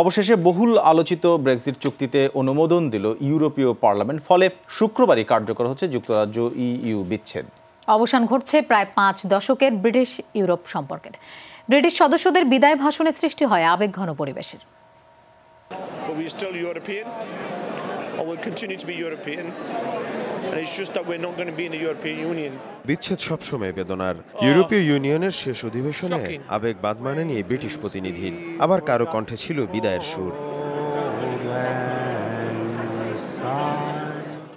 অবশেষে বহুল আলোচিত ব্রেক্সিট চুক্তিতে অনুমোদন দিল ইউরোপীয় পার্লামেন্ট ফলে শুক্রবারই কার্যকর হচ্ছে যুক্তরাজ্য ইইউ বিচ্ছেদ অবসান ঘটছে প্রায় পাঁচ দশকের ব্রিটিশ ইউরোপ সম্পর্কের ব্রিটিশ সদস্যদের বিদায় ভাষণে সৃষ্টি হয় আবেগঘন পরিবেশের or will continue to be European. And it's just that we're not going to be in the European Union. বিচ্ছেদ সবসময় বেদনার ইউরোপীয় ইউনিয়নের শেষ অধিবেশনে আবেগ বাদ মানেনি ব্রিটিশ প্রতিনিধি আবার কারো কণ্ঠে ছিল বিদায়ের সুর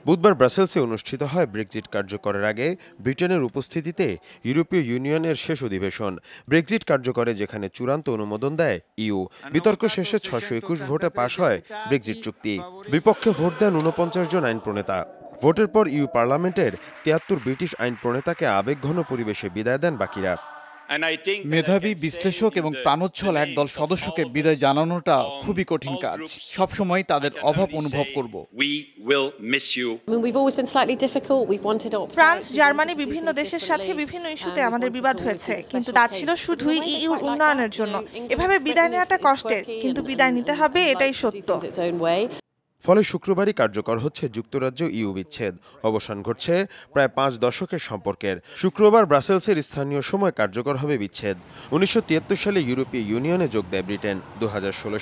বুধবার ব্রাসেলসে অনুষ্ঠিত হয় ব্রেক্সিট কার্যকরের আগে ব্রিটেনের উপস্থিতিতে ইউরোপীয় ইউনিয়নের শেষ অধিবেশন ব্রেক্সিট কার্যকরে যেখানে চূড়ান্ত অনুমোদন দেয় ইউ বিতর্ক শেষে ছশো একুশ ভোটে পাশ হয় ব্রেক্সিট চুক্তি বিপক্ষে ভোট দেন উনপঞ্চাশ জন আইন প্রণেতা ভোটের পর ইউ পার্লামেন্টের তিয়াত্তর ব্রিটিশ আইন প্রণেতাকে আবেগঘন পরিবেশে বিদায় দেন বাকিরা মেধাবী বিশ্লেষক এবং প্রাণোচ্ছল একদল সদস্যকে বিদায় জানানোটা খুবই কঠিন কাজ সব সময় তাদের অভাব অনুভব করব ফ্রান্স জার্মানি বিভিন্ন দেশের সাথে বিভিন্ন um, ইস্যুতে আমাদের বিবাদ হয়েছে কিন্তু তা ছিল শুধুই ইউর উন্নয়নের জন্য এভাবে বিদায় নেওয়াটা কষ্টের কিন্তু বিদায় নিতে হবে এটাই সত্য ফলে শুক্রবারই কার্যকর হচ্ছে যুক্তরাজ্য ইউ বিচ্ছেদ অবসান ঘটছে প্রায় পাঁচ দশকের সম্পর্কের শুক্রবার ব্রাসেলসের স্থানীয় সময় কার্যকর হবে বিচ্ছেদ উনিশশো সালে ইউরোপীয় ইউনিয়নে যোগ দেয় ব্রিটেন দু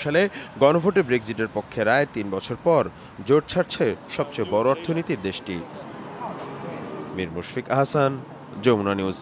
সালে গণভোটে ব্রেক্সিটের পক্ষে রায়ের তিন বছর পর জোট ছাড়ছে সবচেয়ে বড় অর্থনীতির দেশটি মীর মুশফিক আহসান যমুনা নিউজ